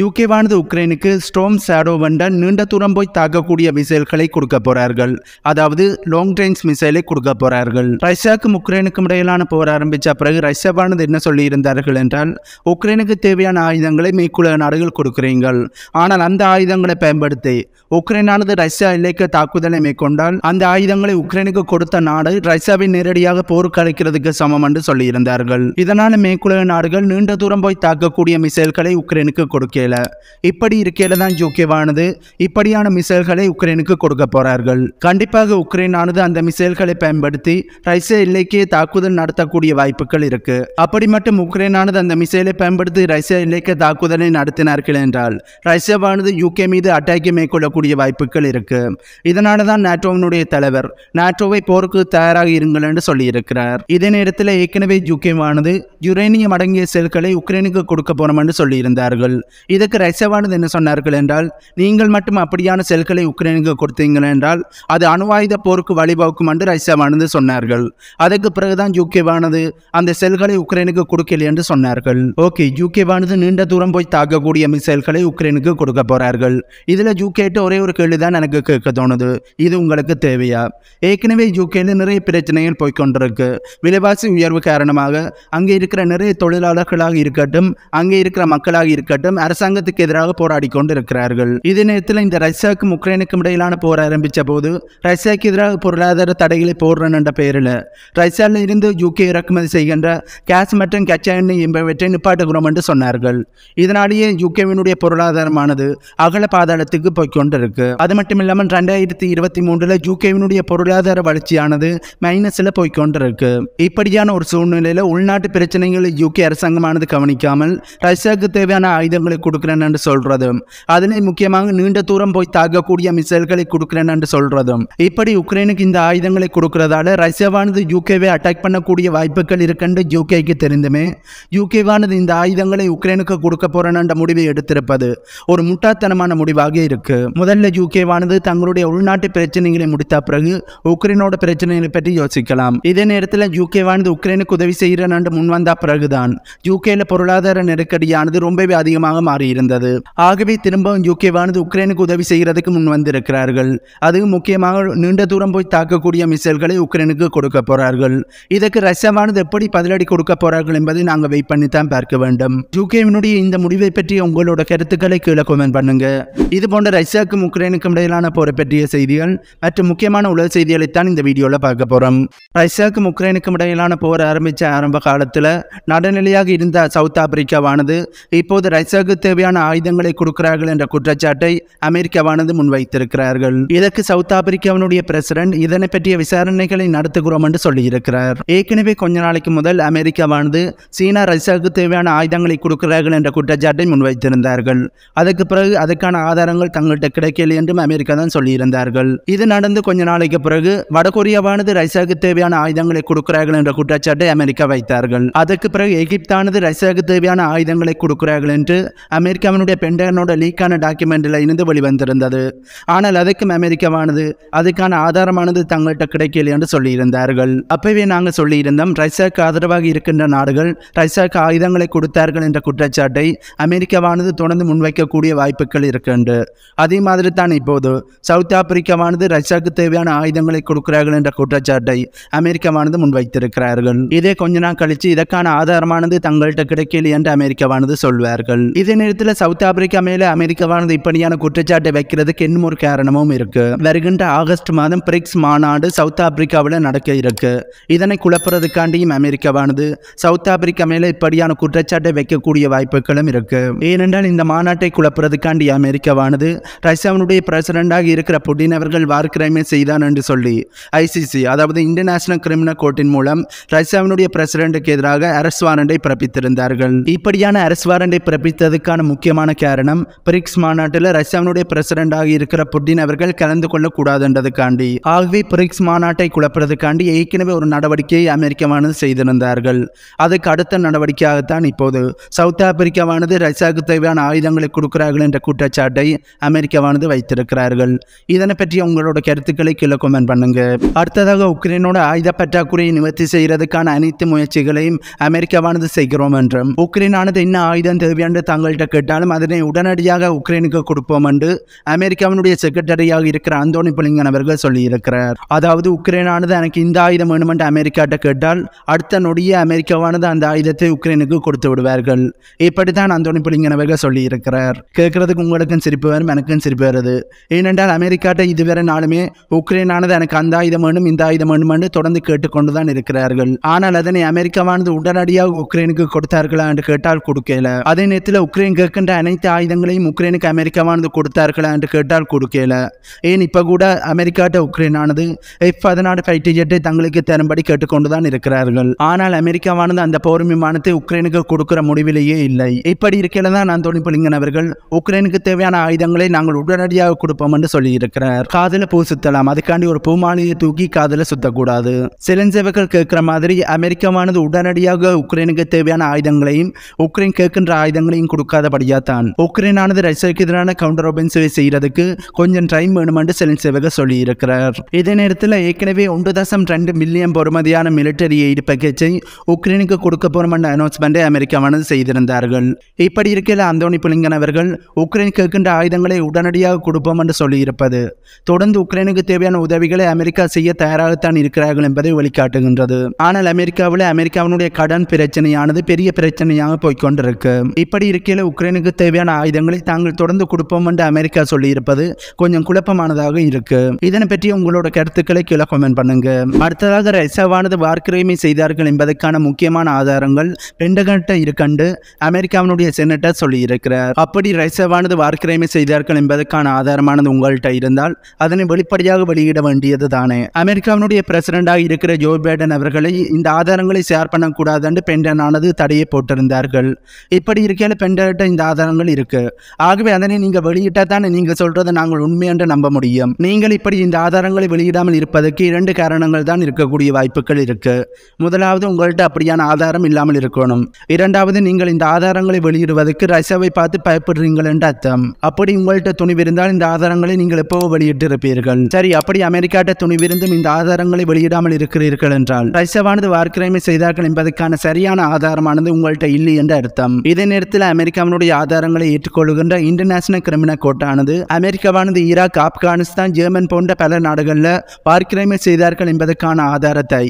யூகேவானது உக்ரைனுக்கு storm shadow வண்ட நீண்ட தூரம் போய் தாக்கக்கூடிய மிசைல்களை கொடுக்க போறார்கள் அதாவது லாங் ரேஞ்ச் மிசைலை கொடுக்க போறார்கள் ரஷ்யாவுக்கும் உக்ரைனுக்கும் இடையிலான போர் ஆரம்பித்த பிறகு ரஷ்யாவானது என்ன சொல்லியிருந்தார்கள் என்றால் உக்ரைனுக்கு தேவையான ஆயுதங்களை மேற்குலக நாடுகள் கொடுக்கிறீர்கள் ஆனால் அந்த ஆயுதங்களை பயன்படுத்தி உக்ரைனானது ரஷ்யா இலைக்கு தாக்குதலை மேற்கொண்டால் அந்த ஆயுதங்களை உக்ரைனுக்கு கொடுத்த நாடு ரஷ்யாவை நேரடியாக போர் கலைக்கிறதுக்கு சமம் என்று சொல்லியிருந்தார்கள் இதனால் மேற்குலக நாடுகள் நீண்ட தூரம் போய் தாக்கக்கூடிய மிசைல்களை உக்ரைனுக்கு கொடுக்க உக்ரைனில் இப்படி இருக்கையில் தான் ஜோக்கியவானது இப்படியான மிசைல்களை உக்ரைனுக்கு கொடுக்க போகிறார்கள் கண்டிப்பாக உக்ரைன் ஆனது அந்த மிசைல்களை பயன்படுத்தி ரஷ்ய எல்லைக்கே தாக்குதல் நடத்தக்கூடிய வாய்ப்புகள் இருக்கு அப்படி மட்டும் உக்ரைன் ஆனது அந்த மிசைலை பயன்படுத்தி ரஷ்ய எல்லைக்கு தாக்குதலை நடத்தினார்கள் என்றால் ரஷ்யாவானது யூகே மீது அட்டாக்கை மேற்கொள்ளக்கூடிய வாய்ப்புகள் இருக்கு இதனால தான் நேட்டோவினுடைய தலைவர் நேட்டோவை போருக்கு தயாராக இருங்கள் என்று சொல்லியிருக்கிறார் இதே நேரத்தில் ஏற்கனவே யூகேவானது யுரேனியம் அடங்கிய செல்களை உக்ரைனுக்கு கொடுக்க போனோம் என்று சொல்லியிருந்தார்கள் இதற்கு ரஷ்யவானது என்ன சொன்னார்கள் என்றால் நீங்கள் மட்டும் அப்படியான செல்களை உக்ரைனுக்கு கொடுத்தீங்க என்றால் அது அணுவாயுத போருக்கு வழிவகுக்கும் என்று ரஷ்யாவானது சொன்னார்கள் அதற்கு பிறகுதான் யூகேவானது அந்த செல்களை உக்ரைனுக்கு கொடுக்கல என்று சொன்னார்கள் ஓகே யூகேவானது நீண்ட தூரம் போய் தாக்கக்கூடிய மிசைல்களை உக்ரைனுக்கு கொடுக்க போறார்கள் இதில் ஜூகேட்டு ஒரே ஒரு கேள்விதான் எனக்கு கேட்க தோணுது இது உங்களுக்கு தேவையா ஏற்கனவே யூகேல நிறைய பிரச்சனைகள் போய்கொண்டிருக்கு விலைவாசி உயர்வு காரணமாக அங்கே இருக்கிற நிறைய தொழிலாளர்களாக இருக்கட்டும் அங்கே இருக்கிற மக்களாக இருக்கட்டும் அரசாங்க அரசாங்கத்துக்கு எதிராக போராடி கொண்டிருக்கிறார்கள் இதே நேரத்தில் இந்த ரஷ்யாவுக்கும் உக்ரைனுக்கும் இடையிலான போர் ஆரம்பித்த போது ரஷ்யாவுக்கு எதிராக பொருளாதார தடைகளை போடுறன் என்ற பெயரில் ரஷ்யாவில் இருந்து யூகே இறக்குமதி செய்கின்ற கேஸ் மற்றும் கச்சா எண்ணெய் என்பவற்றை நிப்பாட்டுகிறோம் என்று சொன்னார்கள் இதனாலேயே யூகேவினுடைய பொருளாதாரமானது அகல பாதாளத்துக்கு கொண்டிருக்கு அது மட்டும் இல்லாமல் ரெண்டாயிரத்தி இருபத்தி மூன்றில் யூகேவினுடைய பொருளாதார வளர்ச்சியானது மைனஸில் கொண்டிருக்கு இப்படியான ஒரு சூழ்நிலையில் உள்நாட்டு பிரச்சனைகளை யூகே அரசாங்கமானது கவனிக்காமல் ரஷ்யாவுக்கு தேவையான ஆயுதங்களை கொடு கொடுக்குறேன் சொல்றதும் அதனை முக்கியமாக நீண்ட தூரம் போய் தாக்கக்கூடிய மிசைல்களை கொடுக்கிறேன் சொல்றதும் இப்படி உக்ரைனுக்கு இந்த ஆயுதங்களை கொடுக்கறதால ரஷ்யாவானது யூகேவை அட்டாக் பண்ணக்கூடிய வாய்ப்புகள் இருக்குன்னு யூகேக்கு தெரிந்துமே யூகேவானது இந்த ஆயுதங்களை உக்ரைனுக்கு கொடுக்க போறேன் முடிவை எடுத்திருப்பது ஒரு முட்டாத்தனமான முடிவாக இருக்கு முதல்ல யூகேவானது தங்களுடைய உள்நாட்டு பிரச்சனைகளை முடித்த பிறகு உக்ரைனோட பிரச்சனைகளை பற்றி யோசிக்கலாம் இதே நேரத்தில் யூகேவானது உக்ரைனுக்கு உதவி செய்கிறேன் முன்வந்த பிறகுதான் யூகேல பொருளாதார நெருக்கடியானது ரொம்பவே அதிகமாக மாறி இருந்தது ஆகவே திரும்பவும் யூகேவானது உக்ரைனுக்கு உதவி செய்கிறதுக்கு முன் வந்திருக்கிறார்கள் அது முக்கியமாக நீண்ட தூரம் போய் தாக்கக்கூடிய மிசைல்களை உக்ரைனுக்கு கொடுக்க போறார்கள் இதற்கு ரஷ்யாவானது எப்படி பதிலடி கொடுக்க போறார்கள் என்பதை நாங்கள் வெயிட் பண்ணி தான் பார்க்க வேண்டும் யூகேவினுடைய இந்த முடிவை பற்றி உங்களோட கருத்துக்களை கீழே கொமெண்ட் பண்ணுங்க இது போன்ற ரஷ்யாவுக்கும் உக்ரைனுக்கும் இடையிலான போரை பற்றிய செய்திகள் மற்றும் முக்கியமான உலக செய்திகளை தான் இந்த வீடியோவில் பார்க்க போறோம் ரஷ்யாவுக்கும் உக்ரைனுக்கும் இடையிலான போர் ஆரம்பித்த ஆரம்ப காலத்தில் நடுநிலையாக இருந்த சவுத் ஆப்பிரிக்காவானது இப்போது ரஷ்யாவுக்கு தேவையான ஆயுதங்களை கொடுக்கிறார்கள் என்ற குற்றச்சாட்டை அமெரிக்காவானது முன்வைத்திருக்கிறார்கள் இதற்கு சவுத் ஆப்பிரிக்காவினுடைய பிரசிடென்ட் இதனை பற்றிய விசாரணைகளை நடத்துகிறோம் என்று சொல்லியிருக்கிறார் ஏற்கனவே கொஞ்ச நாளைக்கு முதல் அமெரிக்காவானது சீனா ரஷ்யாவுக்கு தேவையான ஆயுதங்களை கொடுக்கிறார்கள் என்ற குற்றச்சாட்டை முன்வைத்திருந்தார்கள் அதற்கு பிறகு அதற்கான ஆதாரங்கள் தங்கள்கிட்ட கிடைக்கல என்றும் அமெரிக்கா தான் சொல்லியிருந்தார்கள் இது நடந்து கொஞ்ச நாளைக்கு பிறகு வடகொரியாவானது ரஷ்யாவுக்கு தேவையான ஆயுதங்களை கொடுக்கிறார்கள் என்ற குற்றச்சாட்டை அமெரிக்கா வைத்தார்கள் அதற்கு பிறகு எகிப்தானது ரஷ்யாவுக்கு தேவையான ஆயுதங்களை கொடுக்கிறார்கள் என்று அமெரிக்காவினுடைய பெண்டகனோட லீக்கான டாக்குமெண்ட்டில் இருந்து வெளிவந்திருந்தது ஆனால் அதுக்கும் அமெரிக்காவானது அதுக்கான ஆதாரமானது தங்கள்கிட்ட கிடைக்கல என்று சொல்லியிருந்தார்கள் அப்பவே நாங்கள் சொல்லியிருந்தோம் ரஷ்யாவுக்கு ஆதரவாக இருக்கின்ற நாடுகள் ரஷ்யாவுக்கு ஆயுதங்களை கொடுத்தார்கள் என்ற குற்றச்சாட்டை அமெரிக்காவானது தொடர்ந்து முன்வைக்கக்கூடிய வாய்ப்புகள் இருக்கின்றது அதே மாதிரி தான் இப்போது சவுத் ஆப்பிரிக்காவானது ரஷ்யாவுக்கு தேவையான ஆயுதங்களை கொடுக்கிறார்கள் என்ற குற்றச்சாட்டை அமெரிக்காவானது முன்வைத்திருக்கிறார்கள் இதே கொஞ்ச நாள் கழித்து இதற்கான ஆதாரமானது தங்கள்கிட்ட கிடைக்கல என்று அமெரிக்காவானது சொல்வார்கள் இதனை நேரத்தில் சவுத் ஆப்பிரிக்கா மேலே அமெரிக்காவானது இப்படியான குற்றச்சாட்டை வைக்கிறதுக்கு இன்னும் ஒரு காரணமும் இருக்கு வருகின்ற ஆகஸ்ட் மாதம் பிரிக்ஸ் மாநாடு சவுத் ஆப்பிரிக்காவில் நடக்க இருக்கு இதனை குழப்புறதுக்காண்டியும் அமெரிக்காவானது சவுத் ஆப்பிரிக்கா மேலே இப்படியான குற்றச்சாட்டை வைக்கக்கூடிய வாய்ப்புகளும் இருக்கு ஏனென்றால் இந்த மாநாட்டை குழப்புறதுக்காண்டி அமெரிக்காவானது ரஷ்யாவினுடைய பிரசிடண்டாக இருக்கிற புட்டின் அவர்கள் வார் செய்தான் என்று சொல்லி ஐசிசி அதாவது இன்டர்நேஷனல் கிரிமினல் கோர்ட்டின் மூலம் ரஷ்யாவினுடைய பிரசிடண்டுக்கு எதிராக அரசு வாரண்டை பிறப்பித்திருந்தார்கள் இப்படியான அரசு வாரண்டை பிறப்பித்ததுக்கான இதற்கான முக்கியமான காரணம் பிரிக்ஸ் மாநாட்டில் ரஷ்யாவினுடைய பிரசிடென்டாக இருக்கிற புட்டின் அவர்கள் கலந்து கொள்ளக்கூடாதுன்றதுக்காண்டி ஆகவே பிரிக்ஸ் மாநாட்டை குழப்பதுக்காண்டி ஏற்கனவே ஒரு நடவடிக்கையை அமெரிக்காவானது செய்திருந்தார்கள் அதுக்கு அடுத்த நடவடிக்கையாகத்தான் இப்போது சவுத் ஆப்பிரிக்காவானது ரஷ்யாவுக்கு தேவையான ஆயுதங்களை கொடுக்கிறார்கள் என்ற குற்றச்சாட்டை அமெரிக்காவானது வைத்திருக்கிறார்கள் இதனை பற்றி உங்களோட கருத்துக்களை கீழே கமெண்ட் பண்ணுங்க அடுத்ததாக உக்ரைனோட ஆயுத பற்றாக்குறையை நிவர்த்தி செய்யறதுக்கான அனைத்து முயற்சிகளையும் அமெரிக்காவானது செய்கிறோம் என்றும் உக்ரைனானது என்ன ஆயுதம் தேவையான தங்கள்கிட்ட யார்கிட்ட கேட்டாலும் அதனை உடனடியாக உக்ரைனுக்கு கொடுப்போம் என்று அமெரிக்காவினுடைய செக்ரட்டரியாக இருக்கிற அந்தோனி பிளிங்கன் அவர்கள் சொல்லியிருக்கிறார் அதாவது உக்ரைனானது எனக்கு இந்த ஆயுதம் வேணும் என்று அமெரிக்காட்ட கேட்டால் அடுத்த நொடியே அமெரிக்காவானது அந்த ஆயுதத்தை உக்ரைனுக்கு கொடுத்து விடுவார்கள் இப்படித்தான் அந்தோனி பிளிங்கன் அவர்கள் சொல்லியிருக்கிறார் கேட்கறதுக்கு உங்களுக்கும் சிரிப்பு வரும் எனக்கும் சிரிப்பு வருது ஏனென்றால் அமெரிக்காட்ட இதுவரை நாளுமே உக்ரைனானது எனக்கு அந்த ஆயுதம் வேணும் இந்த ஆயுதம் வேணும் என்று தொடர்ந்து கேட்டுக்கொண்டுதான் இருக்கிறார்கள் ஆனால் அதனை அமெரிக்காவானது உடனடியாக உக்ரைனுக்கு கொடுத்தார்களா என்று கேட்டால் கொடுக்கல அதே நேரத்தில் உக்ரைன் கேட்கின்ற அனைத்து ஆயுதங்களையும் உக்ரைனுக்கு அமெரிக்காவானது கொடுத்தார்களா என்று கேட்டால் கொடுக்கல ஏன் இப்போ கூட அமெரிக்காட்ட உக்ரைனானது எஃப் பதினாறு ஃபைட்டர் ஜெட்டை தங்களுக்கு தரும்படி கேட்டுக்கொண்டு தான் இருக்கிறார்கள் ஆனால் அமெரிக்காவானது அந்த போர் விமானத்தை உக்ரைனுக்கு கொடுக்கிற முடிவிலேயே இல்லை இப்படி இருக்கையில் தான் நான் பிள்ளைங்க அவர்கள் உக்ரைனுக்கு தேவையான ஆயுதங்களை நாங்கள் உடனடியாக கொடுப்போம் என்று சொல்லியிருக்கிறார் காதில் பூ சுத்தலாம் அதுக்காண்டி ஒரு பூமாலையை தூக்கி காதில் சுத்தக்கூடாது சிலஞ்சவர்கள் கேட்குற மாதிரி அமெரிக்காவானது உடனடியாக உக்ரைனுக்கு தேவையான ஆயுதங்களையும் உக்ரைன் கேட்கின்ற ஆயுதங்களையும் கொடுக்காத முடியாதபடியாக தான் உக்ரைனானது ரஷ்யாவுக்கு எதிரான கவுண்டர் ஒபென்சிவை செய்யறதுக்கு கொஞ்சம் டைம் வேணுமென்று செலின் சேவக சொல்லியிருக்கிறார் இதே நேரத்தில் ஏற்கனவே ஒன்று தசம் ரெண்டு மில்லியன் பொறுமதியான மிலிட்டரி எய்டு பேக்கேஜை உக்ரைனுக்கு கொடுக்க போகிறோம் என்ற அனௌன்ஸ்மெண்ட்டை அமெரிக்காவானது செய்திருந்தார்கள் இப்படி இருக்கையில் அந்தோனி புலிங்கன் அவர்கள் உக்ரைன் கேட்கின்ற ஆயுதங்களை உடனடியாக கொடுப்போம் என்று சொல்லியிருப்பது தொடர்ந்து உக்ரைனுக்கு தேவையான உதவிகளை அமெரிக்கா செய்ய தயாராகத்தான் இருக்கிறார்கள் என்பதை வழிகாட்டுகின்றது ஆனால் அமெரிக்காவில் அமெரிக்காவினுடைய கடன் பிரச்சனையானது பெரிய பிரச்சனையாக போய்கொண்டிருக்கு இப்படி இருக்கையில் உக்ரைனுக்கு தேவையான ஆயுதங்களை தாங்கள் தொடர்ந்து கொடுப்போம் என்று அமெரிக்கா சொல்லியிருப்பது கொஞ்சம் குழப்பமானதாக இருக்கு இதனை பற்றி உங்களோட கருத்துக்களை கீழே கமெண்ட் பண்ணுங்க அடுத்ததாக ரஷ்யாவானது வார்கிரைமை செய்தார்கள் என்பதற்கான முக்கியமான ஆதாரங்கள் பெண்டகன்ட்ட இருக்கண்டு அமெரிக்காவினுடைய செனட்டர் சொல்லியிருக்கிறார் அப்படி ரஷ்யாவானது வார்கிரைமை செய்தார்கள் என்பதற்கான ஆதாரமானது உங்கள்கிட்ட இருந்தால் அதனை வெளிப்படையாக வெளியிட வேண்டியது தானே அமெரிக்காவினுடைய பிரசிடண்டாக இருக்கிற ஜோ பைடன் அவர்களை இந்த ஆதாரங்களை ஷேர் பண்ணக்கூடாது என்று பெண்டனானது தடையை போட்டிருந்தார்கள் இப்படி இருக்கையில் பெண்ட ஏகப்பட்ட இந்த ஆதாரங்கள் இருக்கு ஆகவே அதனை நீங்கள் வெளியிட்ட தான் நீங்கள் சொல்றதை நாங்கள் உண்மை என்று நம்ப முடியும் நீங்கள் இப்படி இந்த ஆதாரங்களை வெளியிடாமல் இருப்பதற்கு இரண்டு காரணங்கள் தான் இருக்கக்கூடிய வாய்ப்புகள் இருக்கு முதலாவது உங்கள்கிட்ட அப்படியான ஆதாரம் இல்லாமல் இருக்கணும் இரண்டாவது நீங்கள் இந்த ஆதாரங்களை வெளியிடுவதற்கு ரஷ்யாவை பார்த்து பயப்படுறீங்கள் என்று அர்த்தம் அப்படி உங்கள்கிட்ட துணிவிருந்தால் இந்த ஆதாரங்களை நீங்கள் எப்போ வெளியிட்டு இருப்பீர்கள் சரி அப்படி அமெரிக்காட்ட துணிவிருந்தும் இந்த ஆதாரங்களை வெளியிடாமல் இருக்கிறீர்கள் என்றால் ரசவானது வார்க்கிரமை செய்தார்கள் என்பதற்கான சரியான ஆதாரமானது உங்கள்கிட்ட இல்லை என்று அர்த்தம் இதே நேரத்தில் அமெரிக்கா இஸ்லாமினுடைய ஆதாரங்களை ஏற்றுக்கொள்கின்ற இன்டர்நேஷனல் கிரிமினல் கோர்ட்டானது அமெரிக்காவானது ஈராக் ஆப்கானிஸ்தான் ஜெர்மன் போன்ற பல நாடுகளில் பார்க்கிரைமை செய்தார்கள் என்பதற்கான ஆதாரத்தை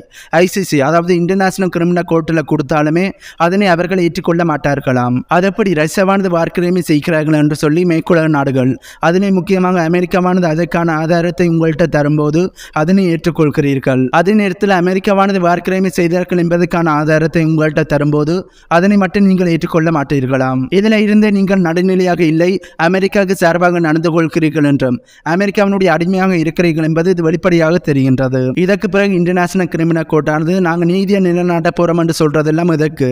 ஐசிசி அதாவது இன்டர்நேஷனல் கிரிமினல் கோர்ட்டில் கொடுத்தாலுமே அதனை அவர்கள் ஏற்றுக்கொள்ள மாட்டார்களாம் அதப்படி எப்படி ரஷ்யாவானது பார்க்கிரைமை செய்கிறார்கள் என்று சொல்லி மேற்குலக நாடுகள் அதனை முக்கியமாக அமெரிக்காவானது அதற்கான ஆதாரத்தை உங்கள்கிட்ட தரும்போது அதனை ஏற்றுக்கொள்கிறீர்கள் அதே நேரத்தில் அமெரிக்காவானது பார்க்கிரைமை செய்தார்கள் என்பதற்கான ஆதாரத்தை உங்கள்கிட்ட தரும்போது அதனை மட்டும் நீங்கள் ஏற்றுக்கொள்ள மாட்டீர்களாம் இது இதில் இருந்து நீங்கள் நடுநிலையாக இல்லை அமெரிக்காவுக்கு சார்பாக நடந்து கொள்கிறீர்கள் என்றும் அமெரிக்காவினுடைய அடிமையாக இருக்கிறீர்கள் என்பது இது வெளிப்படையாக தெரிகின்றது இதற்கு பிறகு இன்டர்நேஷனல் கிரிமினல் கோர்ட்டானது நாங்கள் நீதியை நிலைநாட்ட போகிறோம் என்று சொல்றதெல்லாம் இதற்கு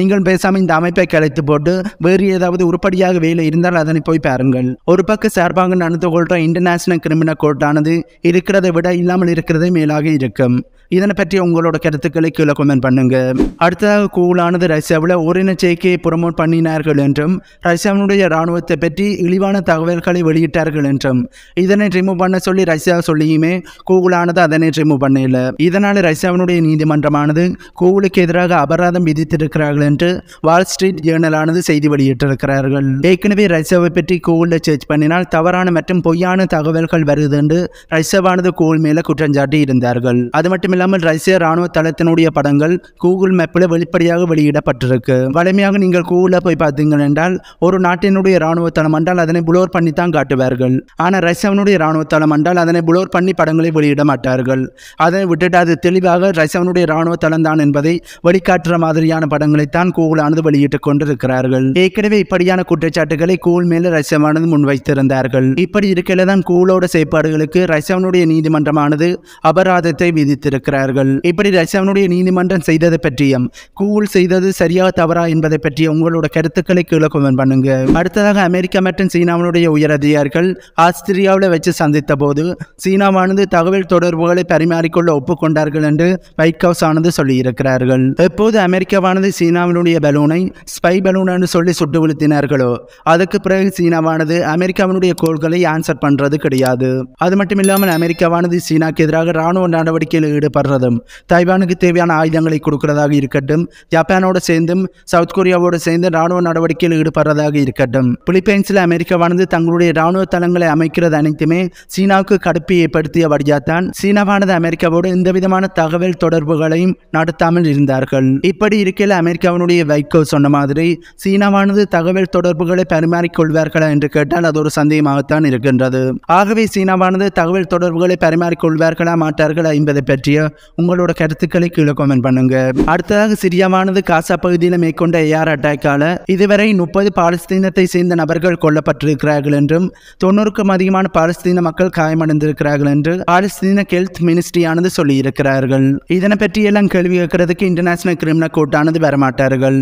நீங்கள் பேசாமல் இந்த அமைப்பை கலைத்து போட்டு வேறு ஏதாவது உருப்படியாக வேலை இருந்தால் அதனை போய் பாருங்கள் ஒரு பக்க சார்பாக நடந்து கொள்கிற இன்டர்நேஷனல் கிரிமினல் கோர்ட்டானது இருக்கிறதை விட இல்லாமல் இருக்கிறதே மேலாக இருக்கும் இதனை பற்றி உங்களோட கருத்துக்களை கீழே கொமெண்ட் பண்ணுங்க அடுத்ததாக கூலானது ரஷ்யாவில் இன சேர்க்கையை ப்ரொமோட் பண்ணினார்கள் என்றும் ரஷ்யாவினுடைய இராணுவத்தை பற்றி இழிவான தகவல்களை வெளியிட்டார்கள் என்றும் இதனை ரிமூவ் பண்ண சொல்லி ரஷ்யா சொல்லியுமே கூகுளானது அதனை ரிமூவ் பண்ணல இதனால் ரஷ்யாவினுடைய நீதிமன்றமானது கூகுளுக்கு எதிராக அபராதம் விதித்திருக்கிறார்கள் என்று வால் ஸ்ட்ரீட் ஜேர்னலானது செய்தி வெளியிட்டிருக்கிறார்கள் ஏற்கனவே ரஷ்யாவை பற்றி கூகுளில் சர்ச் பண்ணினால் தவறான மற்றும் பொய்யான தகவல்கள் வருது என்று ரஷ்யாவானது கூகுள் மேலே குற்றஞ்சாட்டி இருந்தார்கள் அது மட்டும் இல்லாமல் ரஷ்ய ராணுவ தளத்தினுடைய படங்கள் கூகுள் மேப்பில் வெளிப்படையாக வெளியிடப்பட்டிருக்கு வலிமையாக நீங்கள் கூகுளில் போய் பார்த்தீங்க காட்டுவார்கள் என்றால் ஒரு நாட்டினுடைய இராணுவ தளம் என்றால் அதனை புலோர் பண்ணி தான் காட்டுவார்கள் ஆனால் ரஷ்யாவினுடைய இராணுவ தளம் என்றால் அதனை புலோர் பண்ணி படங்களை வெளியிட மாட்டார்கள் அதனை விட்டுட்டு அது தெளிவாக ரஷ்யாவினுடைய இராணுவ தளம் தான் என்பதை வழிகாட்டுற மாதிரியான படங்களைத்தான் கூகுளானது வெளியிட்டுக் கொண்டிருக்கிறார்கள் ஏற்கனவே இப்படியான குற்றச்சாட்டுகளை கூகுள் மேல ரஷ்யமானது முன்வைத்திருந்தார்கள் இப்படி இருக்கையில தான் கூகுளோட செயற்பாடுகளுக்கு ரஷ்யாவினுடைய நீதிமன்றமானது அபராதத்தை விதித்திருக்கிறார்கள் இப்படி ரஷ்யாவினுடைய நீதிமன்றம் செய்தது பற்றியும் கூகுள் செய்தது சரியா தவறா என்பதை பற்றிய உங்களோட கருத்துக்களை கீழே கொமெண்ட் பண்ணுங்க அடுத்ததாக அமெரிக்கா மற்றும் சீனாவினுடைய உயரதிகாரிகள் ஆஸ்திரியாவில் வச்சு சந்தித்த போது சீனாவானது தகவல் தொடர்புகளை பரிமாறிக்கொள்ள ஒப்புக்கொண்டார்கள் என்று வைட் ஹவுஸ் ஆனது சொல்லியிருக்கிறார்கள் எப்போது அமெரிக்காவானது சீனாவினுடைய பலூனை ஸ்பை பலூன் என்று சொல்லி சுட்டு விழுத்தினார்களோ அதுக்கு பிறகு சீனாவானது அமெரிக்காவினுடைய கோள்களை ஆன்சர் பண்றது கிடையாது அது மட்டும் இல்லாமல் அமெரிக்காவானது சீனாக்கு எதிராக ராணுவ நடவடிக்கையில் ஈடுபடுறதும் தைவானுக்கு தேவையான ஆயுதங்களை கொடுக்கிறதாக இருக்கட்டும் ஜப்பானோடு சேர்ந்தும் சவுத் கொரியாவோடு சேர்ந்து ராணுவ நடவடிக்கை நடவடிக்கையில் ஈடுபடுறதாக இருக்கட்டும் பிலிப்பைன்ஸில் அமெரிக்காவானது தங்களுடைய ராணுவ தளங்களை அமைக்கிறது அனைத்துமே சீனாவுக்கு கடுப்பு ஏற்படுத்திய வழியாத்தான் சீனாவானது அமெரிக்காவோடு விதமான தகவல் தொடர்புகளையும் நடத்தாமல் இருந்தார்கள் இப்படி இருக்கையில் அமெரிக்காவினுடைய வைகோ சொன்ன மாதிரி சீனாவானது தகவல் தொடர்புகளை பரிமாறிக்கொள்வார்களா என்று கேட்டால் அது ஒரு சந்தேகமாகத்தான் இருக்கின்றது ஆகவே சீனாவானது தகவல் தொடர்புகளை பரிமாறிக்கொள்வார்களா மாட்டார்களா என்பதை பற்றிய உங்களோட கருத்துக்களை கீழே கமெண்ட் பண்ணுங்க அடுத்ததாக சிரியாவானது காசா பகுதியில் மேற்கொண்ட ஏஆர் அட்டாக்கால இதுவரை இதுவரை முப்பது பாலஸ்தீனத்தை சேர்ந்த நபர்கள் கொல்லப்பட்டிருக்கிறார்கள் என்றும் தொண்ணூறுக்கும் அதிகமான பாலஸ்தீன மக்கள் காயமடைந்திருக்கிறார்கள் என்று பாலஸ்தீன ஹெல்த் மினிஸ்ட்ரியானது சொல்லியிருக்கிறார்கள் இதனை பற்றி எல்லாம் கேள்வி கேட்கறதுக்கு இன்டர்நேஷனல் கிரிமினல் கோர்ட்டானது வரமாட்டார்கள்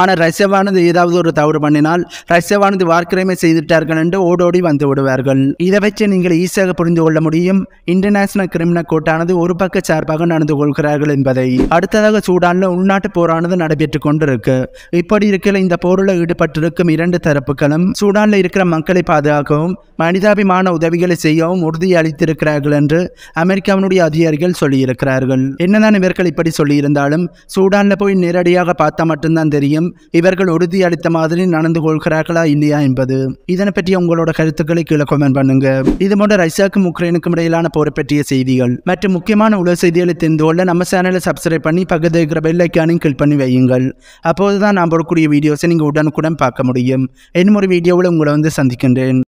ஆனால் ரஷ்யாவானது ஏதாவது ஒரு தவறு பண்ணினால் ரஷ்யாவானது வார்க்கிரமை செய்துட்டார்கள் என்று ஓடோடி வந்து விடுவார்கள் இதை வச்சு நீங்கள் ஈஸியாக புரிந்து கொள்ள முடியும் இன்டர்நேஷனல் கிரிமினல் கோர்ட்டானது ஒரு பக்க சார்பாக நடந்து கொள்கிறார்கள் என்பதை அடுத்ததாக சூடானில் உள்நாட்டு போரானது நடைபெற்றுக் கொண்டிருக்கு இப்படி இருக்கிற இந்த போரில் ஈடுபட்டிருக்கும் இரண்டு தரப்புகளும் சூடானில் இருக்கிற மக்களை பாதுகாக்கவும் மனிதாபிமான உதவிகளை செய்யவும் உறுதி அளித்திருக்கிறார்கள் என்று அமெரிக்காவினுடைய அதிகாரிகள் சொல்லியிருக்கிறார்கள் என்னதான் இவர்கள் இப்படி சொல்லியிருந்தாலும் சூடானில் போய் நேரடியாக பார்த்தா மட்டும்தான் தெரியும் இவர்கள் உறுதி அளித்த மாதிரி நடந்து கொள்கிறார்களா இல்லையா என்பது இதனை பற்றி உங்களோட கருத்துக்களை கீழே கமெண்ட் பண்ணுங்க இது போன்ற ரஷ்யாக்கும் உக்ரைனுக்கும் இடையிலான போரை பற்றிய செய்திகள் மற்றும் முக்கியமான உலக செய்திகளை தெரிந்து கொள்ள நம்ம சேனலை சப்ஸ்கிரைப் பண்ணி பகுதி இருக்கிற பெல் ஐக்கானையும் கிளிக் பண்ணி வையுங்கள் அப்போதுதான் தான் நான் போடக்கூடிய வீடியோஸை நீங்கள் உடனே கூட பார்க்க முடியும் இன்னும் ஒரு வீடியோவில் உங்களை வந்து சந்திக்கின்றேன்